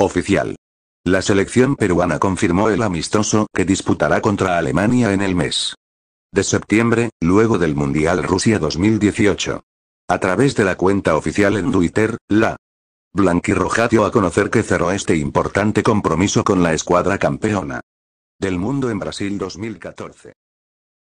Oficial. La selección peruana confirmó el amistoso que disputará contra Alemania en el mes de septiembre, luego del Mundial Rusia 2018. A través de la cuenta oficial en Twitter, la Blanquirroja dio a conocer que cerró este importante compromiso con la escuadra campeona del mundo en Brasil 2014.